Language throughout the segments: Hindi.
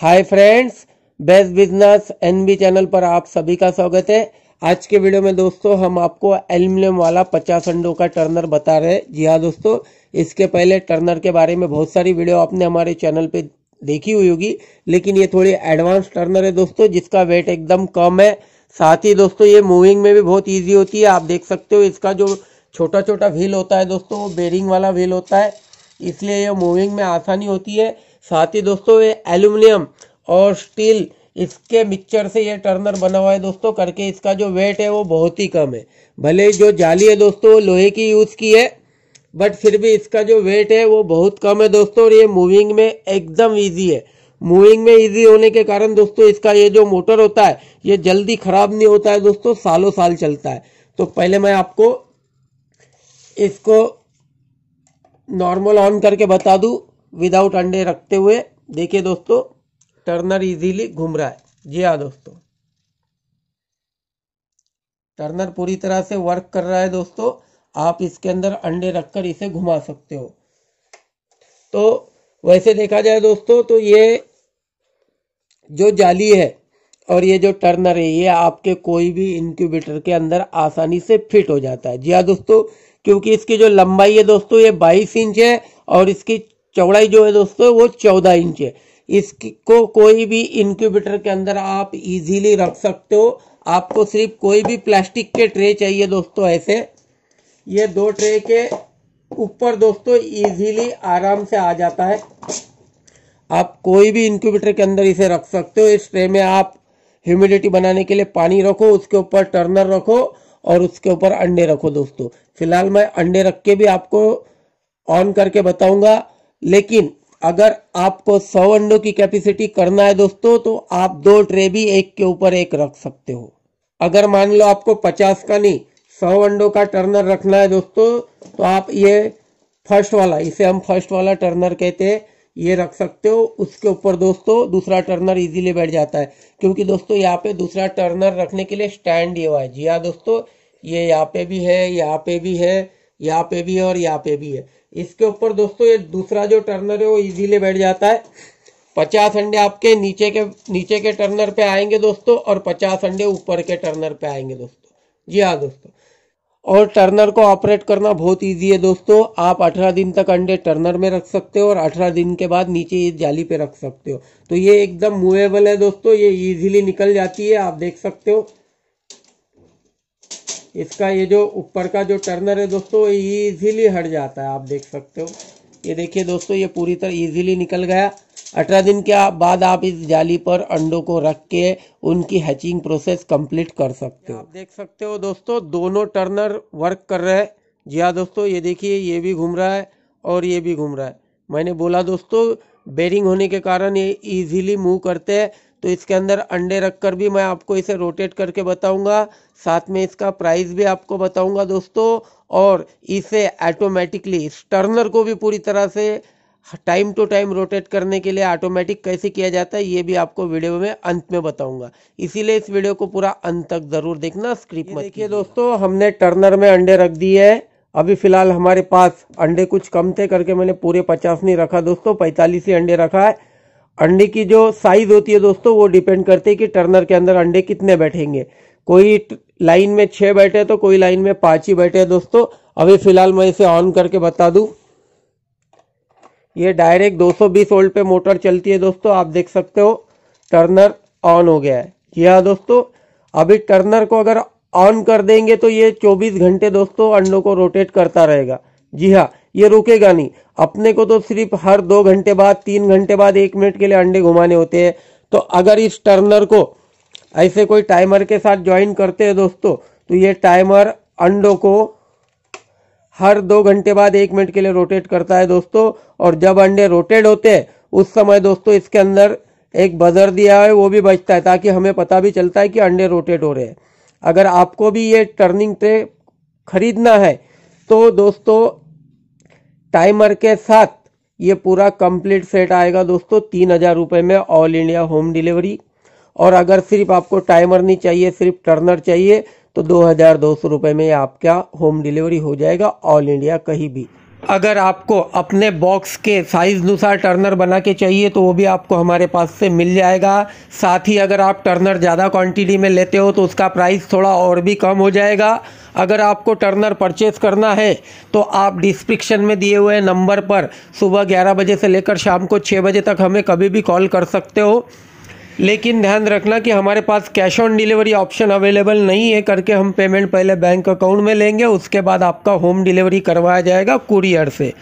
हाय friends best business NB channel पर आप सभी का स्वागत है आज के वीडियो में दोस्तों हम आपको एल्यूमिनियम वाला पचास अंडों का टर्नर बता रहे हैं जी हाँ दोस्तों इसके पहले टर्नर के बारे में बहुत सारी वीडियो आपने हमारे चैनल पे देखी हुई होगी लेकिन ये थोड़ी एडवांस टर्नर है दोस्तों जिसका वेट एकदम कम है साथ ही दोस्तों ये मूविंग में भी बहुत ईजी होती है आप देख सकते हो इसका जो छोटा छोटा व्हील होता है दोस्तों वो बेरिंग वाला व्हील होता है इसलिए ये मूविंग में आसानी होती है साथ ही दोस्तों ये एल्यूमिनियम और स्टील इसके मिक्सचर से ये टर्नर बना हुआ है दोस्तों करके इसका जो वेट है वो बहुत ही कम है भले जो जाली है दोस्तों वो लोहे की यूज़ की है बट फिर भी इसका जो वेट है वो बहुत कम है दोस्तों और ये मूविंग में एकदम ईजी है मूविंग में इजी होने के कारण दोस्तों इसका ये जो मोटर होता है ये जल्दी खराब नहीं होता है दोस्तों सालों साल चलता है तो पहले मैं आपको इसको नॉर्मल ऑन करके बता दूं विदाउट अंडे रखते हुए देखिए दोस्तों टर्नर इजीली घूम रहा है जी हाँ दोस्तों टर्नर पूरी तरह से वर्क कर रहा है दोस्तों आप इसके अंदर अंडे रखकर इसे घुमा सकते हो तो वैसे देखा जाए दोस्तों तो ये जो जाली है और ये जो टर्नर है ये आपके कोई भी इंक्यूबेटर के अंदर आसानी से फिट हो जाता है जी हाँ दोस्तों क्योंकि इसकी जो लंबाई है दोस्तों ये 22 इंच है और इसकी चौड़ाई जो है दोस्तों वो चौदह इंच है इसको कोई भी इंक्यूबेटर के अंदर आप इजीली रख सकते हो आपको सिर्फ कोई भी प्लास्टिक के ट्रे चाहिए दोस्तों ऐसे ये दो ट्रे के ऊपर दोस्तों इजीली आराम से आ जाता है आप कोई भी इंक्यूबेटर के अंदर इसे रख सकते हो इस ट्रे में आप ह्यूमिडिटी बनाने के लिए पानी रखो उसके ऊपर टर्नर रखो और उसके ऊपर अंडे रखो दोस्तों फिलहाल मैं अंडे रख के भी आपको ऑन करके बताऊंगा लेकिन अगर आपको सौ अंडों की कैपेसिटी करना है दोस्तों तो आप दो ट्रे भी एक के ऊपर एक रख सकते हो अगर मान लो आपको पचास का नहीं सौ अंडों का टर्नर रखना है दोस्तों तो आप ये फर्स्ट वाला इसे हम फर्स्ट वाला टर्नर कहते हैं ये रख सकते हो उसके ऊपर दोस्तों दूसरा टर्नर इजीली बैठ जाता है क्योंकि दोस्तों यहाँ पे दूसरा टर्नर रखने के लिए स्टैंड ये हुआ है जी हाँ दोस्तों ये यहाँ पे भी है यहाँ पे भी है यहाँ पे भी है और यहाँ पे भी है इसके ऊपर दोस्तों ये दूसरा जो टर्नर है वो इजीली बैठ जाता है पचास अंडे आपके नीचे के नीचे के टर्नर पे आएंगे दोस्तों और पचास अंडे ऊपर के टर्नर पे आएंगे दोस्तों जी हाँ दोस्तों और टर्नर को ऑपरेट करना बहुत इजी है दोस्तों आप 18 दिन तक अंडे टर्नर में रख सकते हो और 18 दिन के बाद नीचे ये जाली पे रख सकते हो तो ये एकदम मूवेबल है दोस्तों ये इजीली निकल जाती है आप देख सकते हो इसका ये जो ऊपर का जो टर्नर है दोस्तों ये इजीली हट जाता है आप देख सकते हो ये देखिए दोस्तों ये पूरी तरह इजीली निकल गया अठारह दिन के बाद आप इस जाली पर अंडों को रख के उनकी हैचिंग प्रोसेस कंप्लीट कर सकते हो आप देख सकते हो दोस्तों दोनों टर्नर वर्क कर रहे हैं जी हाँ दोस्तों ये देखिए ये भी घूम रहा है और ये भी घूम रहा है मैंने बोला दोस्तों बेरिंग होने के कारण ये ईजिली मूव करते हैं तो इसके अंदर अंडे रखकर भी मैं आपको इसे रोटेट करके बताऊंगा साथ में इसका प्राइस भी आपको बताऊंगा दोस्तों और इसे ऑटोमेटिकली स्टर्नर को भी पूरी तरह से टाइम टू टाइम रोटेट करने के लिए ऑटोमेटिक कैसे किया जाता है ये भी आपको वीडियो में अंत में बताऊंगा इसीलिए इस वीडियो को पूरा अंत तक जरूर देखना स्क्रिप में देखिए दोस्तों हमने टर्नर में अंडे रख दिए है अभी फिलहाल हमारे पास अंडे कुछ कम थे करके मैंने पूरे पचास नहीं रखा दोस्तों पैंतालीस ही अंडे रखा है अंडे की जो साइज होती है दोस्तों वो डिपेंड करती है कि टर्नर के अंदर अंडे कितने बैठेंगे कोई लाइन में छह बैठे तो कोई लाइन में पांच ही बैठे दोस्तों अभी फिलहाल मैं इसे ऑन करके बता दू ये डायरेक्ट 220 वोल्ट पे मोटर चलती है दोस्तों आप देख सकते हो टर्नर ऑन हो गया है जी हाँ दोस्तों अभी टर्नर को अगर ऑन कर देंगे तो ये 24 घंटे दोस्तों अंडों को रोटेट करता रहेगा जी हाँ ये रुकेगा नहीं अपने को तो सिर्फ हर दो घंटे बाद तीन घंटे बाद एक मिनट के लिए अंडे घुमाने होते हैं तो अगर इस टर्नर को ऐसे कोई टाइमर के साथ ज्वाइन करते हैं दोस्तों तो ये टाइमर अंडों को हर दो घंटे बाद एक मिनट के लिए रोटेट करता है दोस्तों और जब अंडे रोटेट होते हैं उस समय दोस्तों इसके अंदर एक बजर दिया है वो भी बचता है ताकि हमें पता भी चलता है कि अंडे रोटेट हो रहे हैं अगर आपको भी ये टर्निंग ट्रे खरीदना है तो दोस्तों टाइमर के साथ ये पूरा कंप्लीट सेट आएगा दोस्तों तीन हजार रुपये में ऑल इंडिया होम डिलीवरी और अगर सिर्फ आपको टाइमर नहीं चाहिए सिर्फ टर्नर चाहिए तो दो हजार दो सौ रुपये में आपका होम डिलीवरी हो जाएगा ऑल इंडिया कहीं भी अगर आपको अपने बॉक्स के साइज अनुसार टर्नर बना के चाहिए तो वो भी आपको हमारे पास से मिल जाएगा साथ ही अगर आप टर्नर ज़्यादा क्वांटिटी में लेते हो तो उसका प्राइस थोड़ा और भी कम हो जाएगा अगर आपको टर्नर परचेस करना है तो आप डिस्क्रिप्शन में दिए हुए नंबर पर सुबह ग्यारह बजे से लेकर शाम को छः बजे तक हमें कभी भी कॉल कर सकते हो लेकिन ध्यान रखना कि हमारे पास cash on delivery option available नहीं है करके हम पेमेंट पहले बैंक अकाउंट में लेंगे उसके बाद आपका होम डिलीवरी करवाया जाएगा कुरियर से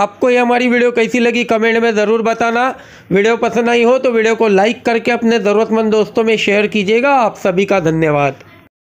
आपको ये हमारी वीडियो कैसी लगी कमेंट में ज़रूर बताना वीडियो पसंद आई हो तो वीडियो को लाइक करके अपने ज़रूरतमंद दोस्तों में शेयर कीजिएगा आप सभी का धन्यवाद